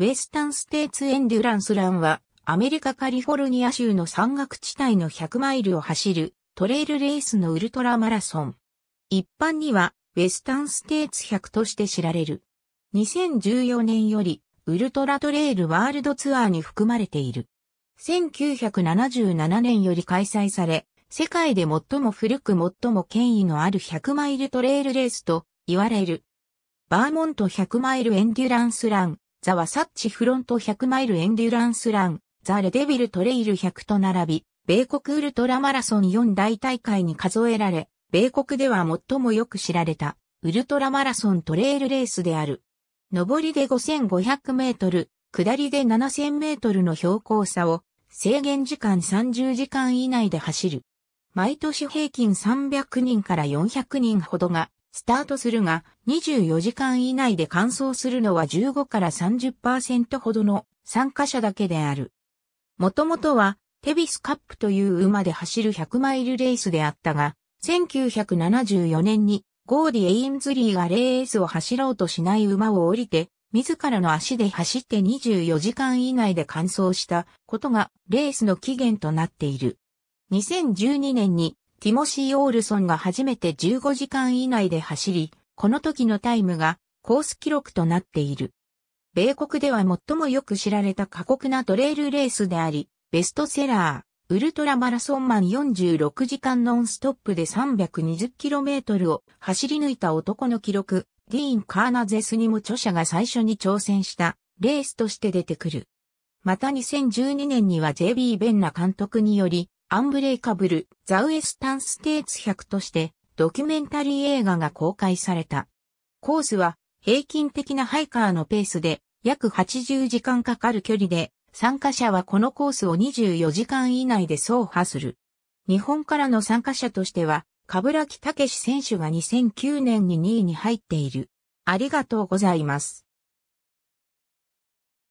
ウェスタンステーツエンデュランスランは、アメリカカリフォルニア州の山岳地帯の100マイルを走るトレイルレースのウルトラマラソン。一般には、ウェスタンステーツ100として知られる。2014年より、ウルトラトレイルワールドツアーに含まれている。1977年より開催され、世界で最も古く最も権威のある100マイルトレイルレースと言われる。バーモント100マイルエンデュランスラン、ザ・ワサッチフロント100マイルエンデュランスラン、ザ・レデビルトレイル100と並び、米国ウルトラマラソン4大大会に数えられ、米国では最もよく知られた、ウルトラマラソントレイルレースである。上りで5500メートル、下りで7000メートルの標高差を制限時間30時間以内で走る。毎年平均300人から400人ほどがスタートするが、24時間以内で完走するのは15から30%ほどの参加者だけである。もともとは、テビスカップという馬で走る100マイルレースであったが、1974年にゴーディ・エインズリーがレースを走ろうとしない馬を降りて、自らの足で走って24時間以内で完走したことがレースの起源となっている。2012年にティモシー・オールソンが初めて15時間以内で走り、この時のタイムがコース記録となっている。米国では最もよく知られた過酷なトレイルレースであり、ベストセラー、ウルトラマラソンマン46時間ノンストップで 320km を走り抜いた男の記録、ディーン・カーナゼスにも著者が最初に挑戦したレースとして出てくる。また2012年には JB ベンナ監督により、アンブレイカブル・ザ・ウエスタン・ステーツ100としてドキュメンタリー映画が公開された。コースは平均的なハイカーのペースで約80時間かかる距離で参加者はこのコースを24時間以内で走破する。日本からの参加者としては、カブラキタケシ選手が2009年に2位に入っている。ありがとうございます。